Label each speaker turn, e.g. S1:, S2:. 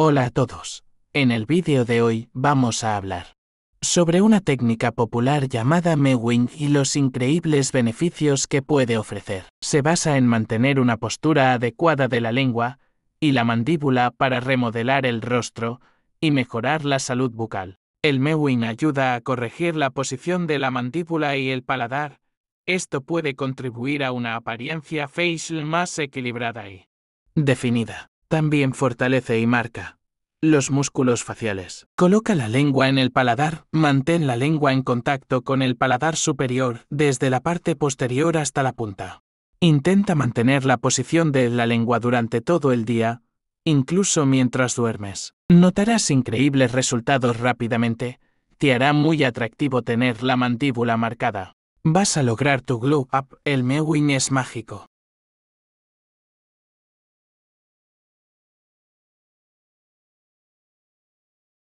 S1: Hola a todos. En el vídeo de hoy vamos a hablar sobre una técnica popular llamada Mewing y los increíbles beneficios que puede ofrecer. Se basa en mantener una postura adecuada de la lengua y la mandíbula para remodelar el rostro y mejorar la salud bucal. El Mewing ayuda a corregir la posición de la mandíbula y el paladar. Esto puede contribuir a una apariencia facial más equilibrada y definida. También fortalece y marca los músculos faciales. Coloca la lengua en el paladar, mantén la lengua en contacto con el paladar superior desde la parte posterior hasta la punta. Intenta mantener la posición de la lengua durante todo el día, incluso mientras duermes. Notarás increíbles resultados rápidamente. Te hará muy atractivo tener la mandíbula marcada. Vas a lograr tu glue up, el mewing es mágico.